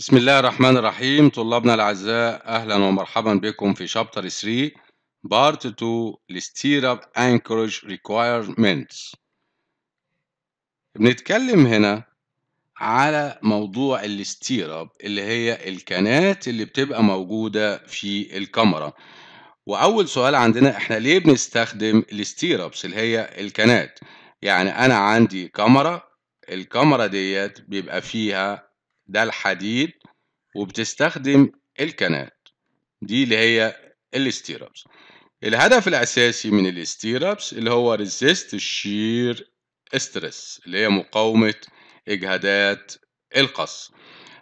بسم الله الرحمن الرحيم طلابنا الأعزاء أهلا ومرحبا بكم في شابتر 3 بارت 2 اب انكرج ريكوايرمنتس بنتكلم هنا على موضوع اب اللي هي الكنات اللي بتبقى موجودة في الكاميرا وأول سؤال عندنا إحنا ليه بنستخدم ابس اللي هي الكنات يعني أنا عندي كاميرا الكاميرا ديت بيبقى فيها ده الحديد وبتستخدم الكنات دي اللي هي الستيربس الهدف الأساسي من الستيربس اللي هو ريزيست الشير ستريس اللي هي مقاومة إجهادات القص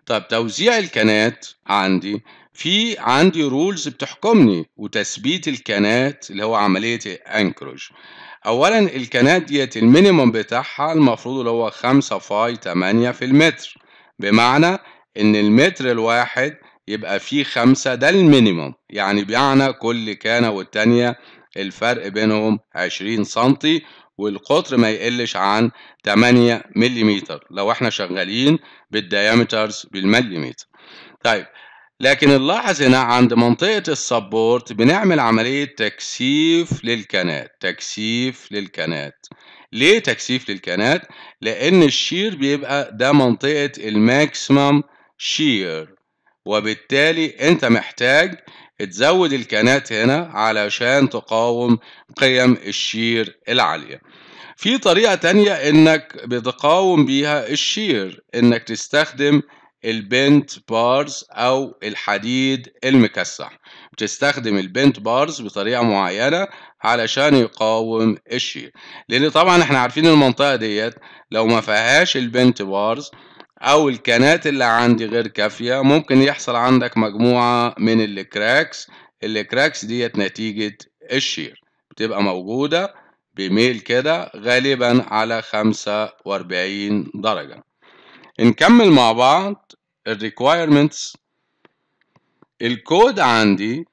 طب توزيع الكنات عندي في عندي رولز بتحكمني وتثبيت الكنات اللي هو عملية الانكروج اولا الكنات ديت المينيموم بتاعها المفروض اللي هو 5 فاي 8 في المتر بمعنى إن المتر الواحد يبقى فيه خمسة ده المينيموم يعني بمعنى كل كانة والتانية الفرق بينهم عشرين سنتي والقطر ما يقلش عن 8 مليمتر لو احنا شغالين بالديامترز بالمليمتر طيب لكن نلاحظ هنا عند منطقة السبورت بنعمل عملية تكثيف للكنات تكثيف للكنات ليه تكثيف للكنات لان الشير بيبقى ده منطقه الماكسيمم شير وبالتالي انت محتاج تزود الكنات هنا علشان تقاوم قيم الشير العاليه في طريقة تانية إنك بتقاوم بيها الشير إنك تستخدم البنت بارز أو الحديد المكسح بتستخدم البنت بارز بطريقة معينة علشان يقاوم الشير لأن طبعا احنا عارفين المنطقة ديت لو ما فيهاش البنت بارز أو الكنات اللي عندي غير كافية ممكن يحصل عندك مجموعة من الكراكس الكراكس ديت نتيجة الشير بتبقى موجودة بميل كده غالبا على 45 درجة نكمل مع بعض الـ requirements الكود عندي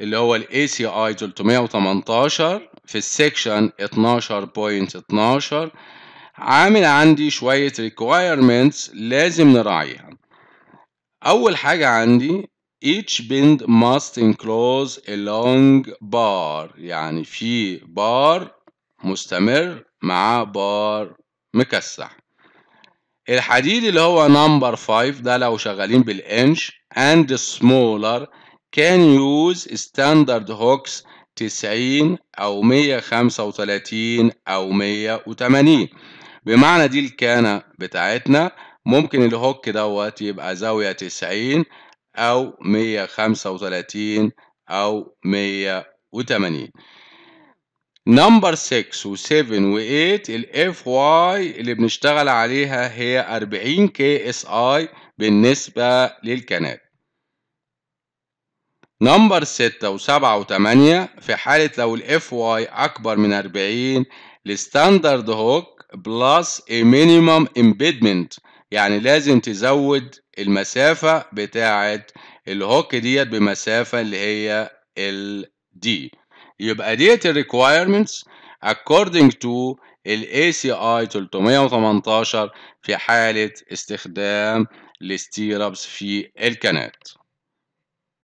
اللي هو الـ ACI 318 في السكشن 12.12 عامل عندي شوية requirements لازم نراعيها أول حاجة عندي each bend must enclose a long bar يعني في بار مستمر مع بار مكسح الحديد اللي هو نمبر 5 ده لو شغالين بالانش اند سمولر كان يوز ستاندرد هوكس 90 او 135 او 180 بمعنى دي الكانه بتاعتنا ممكن الهوك دوت يبقى زاويه 90 او 135 او 180 نمبر 6 و7 و8 الاف واي اللي بنشتغل عليها هي 40 كي اس اي بالنسبة للكنات نمبر 6 و7 و8 في حالة لو الاف واي أكبر من 40 الستاندرد هوك بلس a minimum يعني لازم تزود المسافة بتاعة الهوك ديت بمسافة اللي هي ال D يبقى ديت الريكوايرمنتس according to ال ACI 318 في حالة استخدام الستيربس في الكنات